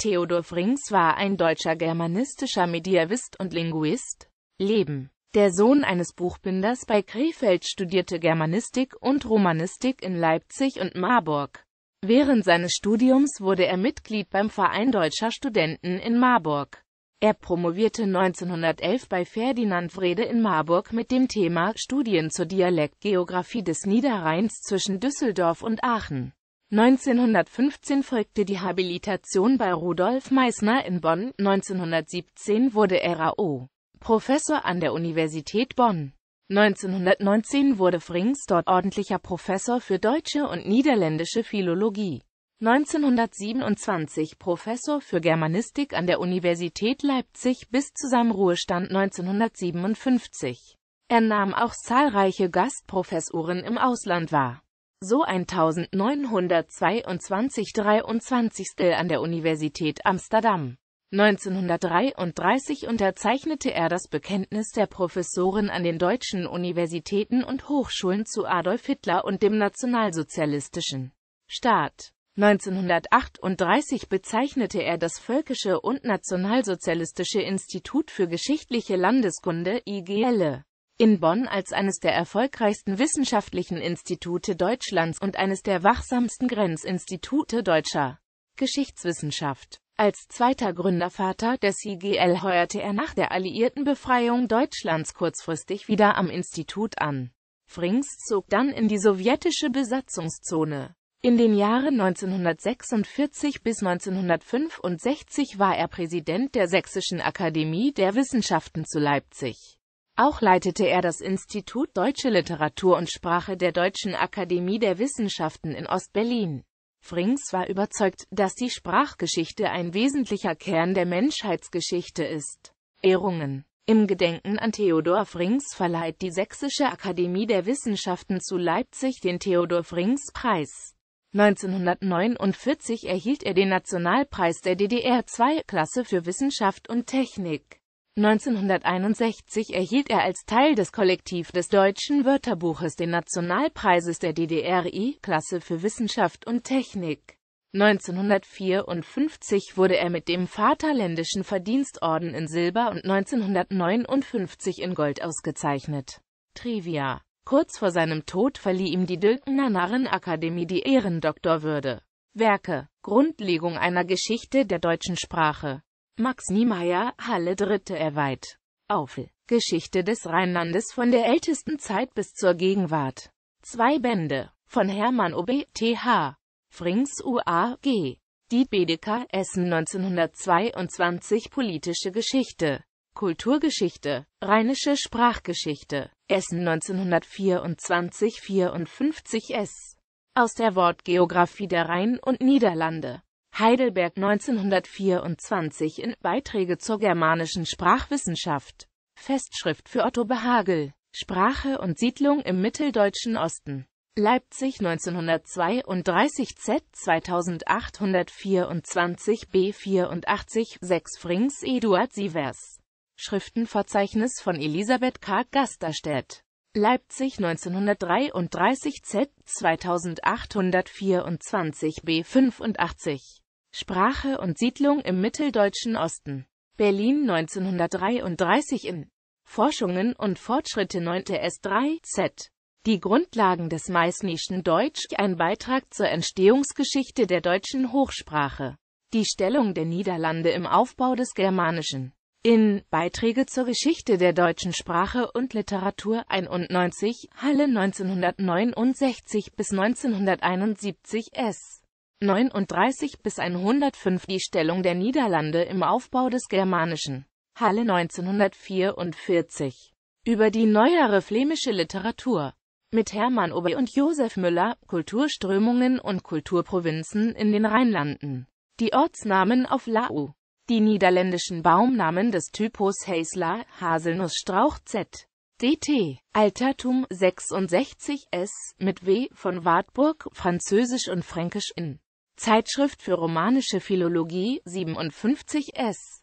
Theodor Frings war ein deutscher germanistischer Mediävist und Linguist. Leben der Sohn eines Buchbinders bei Krefeld studierte Germanistik und Romanistik in Leipzig und Marburg. Während seines Studiums wurde er Mitglied beim Verein Deutscher Studenten in Marburg. Er promovierte 1911 bei Ferdinand Wrede in Marburg mit dem Thema Studien zur Dialektgeografie des Niederrheins zwischen Düsseldorf und Aachen. 1915 folgte die Habilitation bei Rudolf Meissner in Bonn, 1917 wurde er RAO Professor an der Universität Bonn. 1919 wurde Frings dort ordentlicher Professor für deutsche und niederländische Philologie. 1927 Professor für Germanistik an der Universität Leipzig bis zu seinem Ruhestand 1957. Er nahm auch zahlreiche Gastprofessuren im Ausland wahr so 1922 23. an der Universität Amsterdam. 1933 unterzeichnete er das Bekenntnis der Professoren an den deutschen Universitäten und Hochschulen zu Adolf Hitler und dem nationalsozialistischen Staat. 1938 bezeichnete er das Völkische und Nationalsozialistische Institut für geschichtliche Landeskunde IGL e in Bonn als eines der erfolgreichsten wissenschaftlichen Institute Deutschlands und eines der wachsamsten Grenzinstitute deutscher Geschichtswissenschaft. Als zweiter Gründervater des IGL heuerte er nach der alliierten Befreiung Deutschlands kurzfristig wieder am Institut an. Frings zog dann in die sowjetische Besatzungszone. In den Jahren 1946 bis 1965 war er Präsident der Sächsischen Akademie der Wissenschaften zu Leipzig. Auch leitete er das Institut Deutsche Literatur und Sprache der Deutschen Akademie der Wissenschaften in Ostberlin. Frings war überzeugt, dass die Sprachgeschichte ein wesentlicher Kern der Menschheitsgeschichte ist. Ehrungen Im Gedenken an Theodor Frings verleiht die Sächsische Akademie der Wissenschaften zu Leipzig den Theodor Frings Preis. 1949 erhielt er den Nationalpreis der DDR II klasse für Wissenschaft und Technik. 1961 erhielt er als Teil des Kollektiv des Deutschen Wörterbuches den Nationalpreises der DDRI-Klasse für Wissenschaft und Technik. 1954 wurde er mit dem Vaterländischen Verdienstorden in Silber und 1959 in Gold ausgezeichnet. Trivia Kurz vor seinem Tod verlieh ihm die Dülkener Narrenakademie die Ehrendoktorwürde. Werke Grundlegung einer Geschichte der deutschen Sprache Max Niemeyer, Halle Dritte erweit. Aufel. Geschichte des Rheinlandes von der ältesten Zeit bis zur Gegenwart. Zwei Bände. Von Hermann O.B. T.H. Frings U.A.G. Die Bedecker, Essen 1922 Politische Geschichte. Kulturgeschichte. Rheinische Sprachgeschichte. Essen 1924-54 S. Aus der Wortgeografie der Rhein- und Niederlande. Heidelberg 1924 in Beiträge zur germanischen Sprachwissenschaft. Festschrift für Otto Behagel. Sprache und Siedlung im mitteldeutschen Osten. Leipzig 1932 Z 2824 B 84 6 Frings Eduard Sievers Schriftenverzeichnis von Elisabeth K. Gasterstedt Leipzig 1933 Z 2824 B 85 Sprache und Siedlung im mitteldeutschen Osten. Berlin 1933 in Forschungen und Fortschritte 9. S3 Z. Die Grundlagen des Meißnischen Deutsch, ein Beitrag zur Entstehungsgeschichte der deutschen Hochsprache. Die Stellung der Niederlande im Aufbau des Germanischen. In Beiträge zur Geschichte der deutschen Sprache und Literatur 91, Halle 1969 bis 1971 S. 39 bis 105 die Stellung der Niederlande im Aufbau des Germanischen. Halle 1944. Über die neuere flämische Literatur. Mit Hermann Ober und Josef Müller, Kulturströmungen und Kulturprovinzen in den Rheinlanden. Die Ortsnamen auf Lau. Die niederländischen Baumnamen des Typus Häsler, Haselnussstrauch Z. DT, Altertum 66 S mit W von Wartburg, Französisch und Fränkisch in. Zeitschrift für romanische Philologie, 57 s